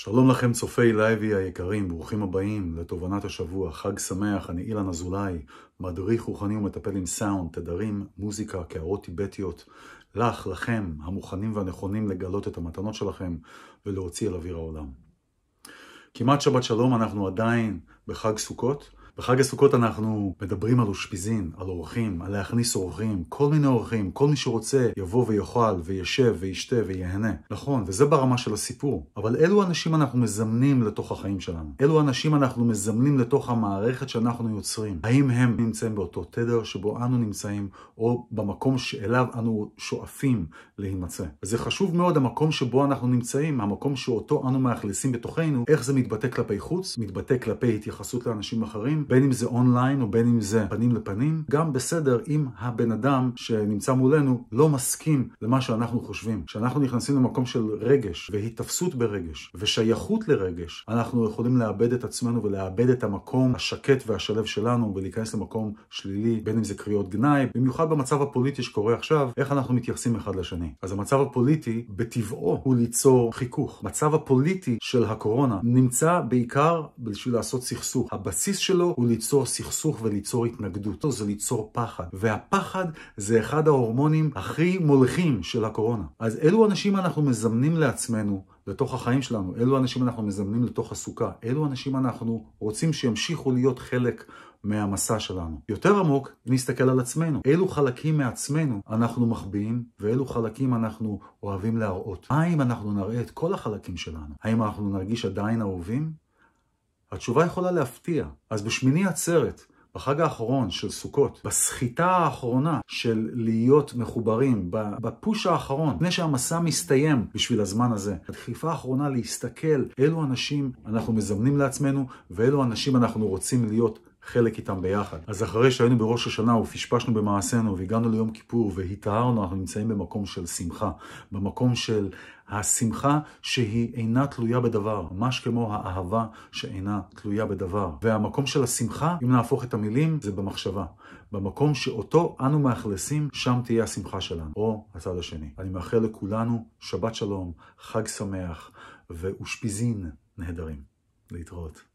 שלום לכם צופי לייבי היקרים, ברוכים הבאים לתובנת השבוע, חג שמח, אני אילן אזולאי, מדריך רוחני ומטפל עם סאונד, תדרים, מוזיקה, קערות טיבטיות, לך, לכם, המוכנים והנכונים לגלות את המתנות שלכם ולהוציא אל אוויר העולם. כמעט שבת שלום, אנחנו עדיין בחג סוכות, בחג הסוכות אנחנו מדברים על אושפיזין, על אורחים, על להכניס אורחים, כל מיני אורחים, כל מי שרוצה יבוא ויאכל וישב וישתה ויהנה. נכון, וזה ברמה של הסיפור. אבל אלו אנשים אנחנו מזמנים לתוך החיים שלנו. אלו אנשים אנחנו מזמנים לתוך המערכת שאנחנו יוצרים. האם הם נמצאים באותו תדר שבו אנו נמצאים, או במקום שאליו אנו שואפים להימצא. וזה חשוב מאוד המקום שבו אנחנו נמצאים, המקום שאותו אנו מאכלסים בתוכנו, איך זה מתבטא כלפי חוץ, מתבטא כלפי התייחסות לאנשים אחרים, בין אם זה אונליין או בין אם זה פנים לפנים, גם בסדר אם הבן אדם שנמצא מולנו לא מסכים למה שאנחנו חושבים. כשאנחנו נכנסים למקום של רגש והיתפסות ברגש ושייכות לרגש, אנחנו יכולים לאבד את עצמנו ולאבד את המקום השקט והשלב שלנו ולהיכנס למקום שלילי, בין אם זה קריאות גנאי, במיוחד במצב הפוליטי שקורה עכשיו, איך אנחנו מתייחסים אחד לשני. אז המצב הפוליטי בטבעו הוא ליצור חיכוך. מצב הפוליטי של הקורונה נמצא בעיקר בשביל לעשות סכסוך. הבסיס שלו הוא ליצור סכסוך וליצור התנגדות, זה ליצור פחד. והפחד זה אחד ההורמונים הכי מוליכים של הקורונה. אז אלו אנשים אנחנו מזמנים לעצמנו לתוך החיים שלנו, אלו אנשים אנחנו מזמנים לתוך הסוכה, אלו אנשים אנחנו רוצים שימשיכו להיות חלק מהמסע שלנו. יותר עמוק, נסתכל על עצמנו. אילו חלקים מעצמנו אנחנו מחביאים, ואילו חלקים אנחנו אוהבים להראות. מה אם אנחנו נראה את כל החלקים שלנו? האם אנחנו נרגיש עדיין אהובים? התשובה יכולה להפתיע. אז בשמיני עצרת, בחג האחרון של סוכות, בסחיטה האחרונה של להיות מחוברים, בפוש האחרון, לפני שהמסע מסתיים בשביל הזמן הזה, הדחיפה האחרונה להסתכל אילו אנשים אנחנו מזמנים לעצמנו ואילו אנשים אנחנו רוצים להיות חלק איתם ביחד. אז אחרי שהיינו בראש השנה ופשפשנו במעשינו והגענו ליום כיפור והיטהרנו, אנחנו נמצאים במקום של שמחה. במקום של השמחה שהיא אינה תלויה בדבר, ממש כמו האהבה שאינה תלויה בדבר. והמקום של השמחה, אם נהפוך את המילים, זה במחשבה. במקום שאותו אנו מאכלסים, שם תהיה השמחה שלנו, או הצד השני. אני מאחל לכולנו שבת שלום, חג שמח ואושפיזין נהדרים. להתראות.